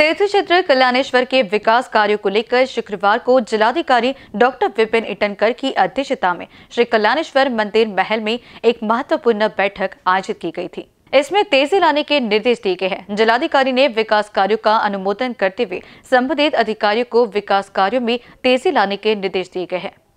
तीर्थ क्षेत्र कल्याणेश्वर के विकास कार्यों को लेकर शुक्रवार को जिलाधिकारी डॉक्टर विपिन इटनकर की अध्यक्षता में श्री कल्याणेश्वर मंदिर महल में एक महत्वपूर्ण बैठक आयोजित की गई थी इसमें तेजी लाने के निर्देश दिए गए हैं जिलाधिकारी ने विकास कार्यों का अनुमोदन करते हुए संबंधित अधिकारियों को विकास कार्यो में तेजी लाने के निर्देश दिए गए हैं